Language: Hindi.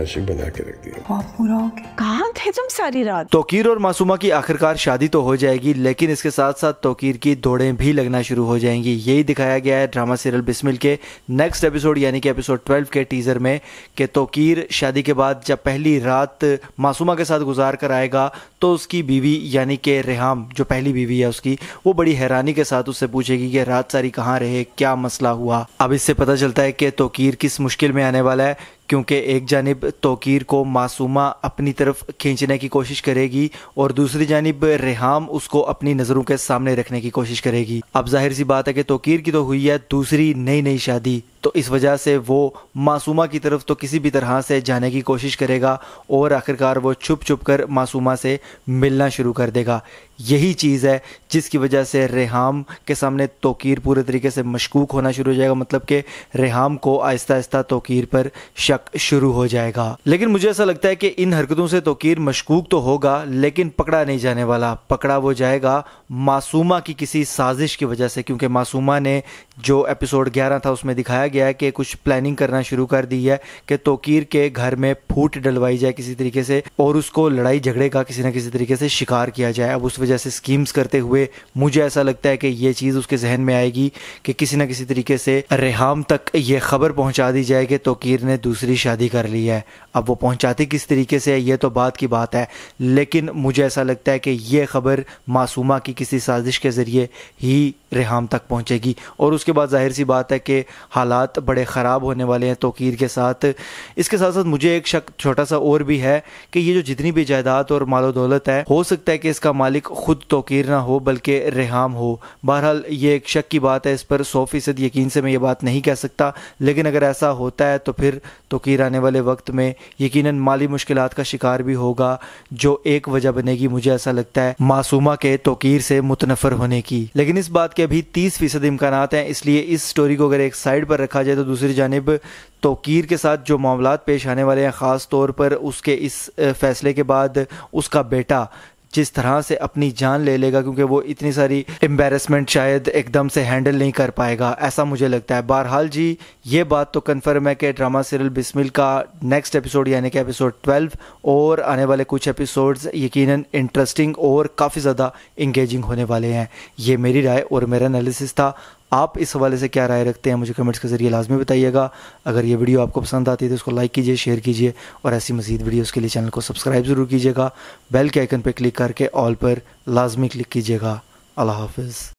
आशिक बना के रख दिया ख्वाब पूरा हो गया कहाँ थे तुम सारी रात तोकीर और मासूमा की आखिरकार शादी तो हो जाएगी लेकिन इसके साथ साथ तोकीर की दौड़े भी लगना शुरू हो जाएंगी यही दिखाया गया है ड्रामा सीरियल बिस्मिल के नेक्स्ट एपिसोड यानी कि एपिसोड 12 के टीजर में कि तोकीर शादी के बाद जब पहली रात मासूमा के साथ गुजार कर आएगा तो उसकी बीवी यानी कि रेहाम जो पहली बीवी है उसकी वो बड़ी हैरानी के साथ उससे पूछेगी कि रात सारी कहाँ रहे क्या मसला हुआ अब इससे पता चलता है कि तोकीर किस मुश्किल में आने वाला है क्योंकि एक जानब तोकीर को मासूमा अपनी तरफ खींचने की कोशिश करेगी और दूसरी जानब रेहाम उसको अपनी नज़रों के सामने रखने की कोशिश करेगी अब जाहिर सी बात है कि तोकीर की तो हुई है दूसरी नई नई शादी तो इस वजह से वो मासूमा की तरफ तो किसी भी तरह से जाने की कोशिश करेगा और आखिरकार वो छुप छुप कर मासूमा से मिलना शुरू कर देगा यही चीज़ है जिसकी वजह से रेहाम के सामने तोकीर पूरे तरीके से मशकूक होना शुरू हो जाएगा मतलब कि रेहाम को आहिस्ता आहिस्ता तोकीर पर शक शुरू हो जाएगा लेकिन मुझे ऐसा लगता है कि इन हरकतों से तोकीर मशकूक तो होगा लेकिन पकड़ा नहीं जाने वाला पकड़ा वो जाएगा मासूमा की किसी साजिश की वजह से क्योंकि मासूमा ने जो एपिसोड 11 था उसमें दिखाया गया है कि कुछ प्लानिंग करना शुरू कर दी है कि तोकीर के घर में फूट डलवाई जाए किसी तरीके से और उसको लड़ाई झगड़े का किसी न किसी तरीके से शिकार किया जाए अब उस वजह से स्कीम्स करते हुए मुझे ऐसा लगता है कि ये चीज़ उसके जहन में आएगी कि किसी न किसी तरीके से रेहाम तक ये खबर पहुँचा दी जाए कि तोकीर ने दूसरी शादी कर ली है अब वो पहुँचाती किस तरीके से यह ये तो बात की बात है लेकिन मुझे ऐसा लगता है कि ये खबर मासूमा की किसी साजिश के ज़रिए ही रेहाम तक पहुँचेगी और उस उसके बाद जाहिर सी बात है कि हालात बड़े ख़राब होने वाले हैं तोकीर के साथ इसके साथ साथ मुझे एक शक छोटा सा और भी है कि ये जो जितनी भी जायदाद और मालो दौलत है हो सकता है कि इसका मालिक खुद तोकीर ना हो बल्कि रेहाम हो बहरहाल ये एक शक की बात है इस पर सौ फीसद यकीन से मैं ये बात नहीं कह सकता लेकिन अगर ऐसा होता है तो फिर तोकीर आने वाले वक्त में यकीन माली मुश्किल का शिकार भी होगा जो एक वजह बनेगी मुझे ऐसा लगता है मासूमा के तोकीर से मुतनफर होने की लेकिन इस बात के अभी तीस फीसद इम्कान हैं इसलिए इस स्टोरी को अगर एक साइड पर रखा जाए तो दूसरी जानब तोकीर के साथ जो मामला पेश आने वाले हैं ख़ास तौर पर उसके इस फैसले के बाद उसका बेटा जिस तरह से अपनी जान ले लेगा क्योंकि वो इतनी सारी एम्बेरसमेंट शायद एकदम से हैंडल नहीं कर पाएगा ऐसा मुझे लगता है बहरहाल जी ये बात तो कन्फर्म है कि ड्रामा सीरियल बिस्मिल का नेक्स्ट एपिसोड यानी कि एपिसोड 12 और आने वाले कुछ एपिसोड्स यकीनन इंटरेस्टिंग और काफ़ी ज़्यादा इंगेजिंग होने वाले हैं ये मेरी राय और मेरा एनालिसिस था आप इस हवाले से क्या राय रखते हैं मुझे कमेंट्स के ज़रिए लाजमी बताइएगा अगर ये वीडियो आपको पसंद आती है तो उसको लाइक कीजिए शेयर कीजिए और ऐसी मजीद वीडियोस के लिए चैनल को सब्सक्राइब ज़रूर कीजिएगा बेल के आइकन पर क्लिक करके ऑल पर लाजमी क्लिक कीजिएगा अल्लाह हाफिज़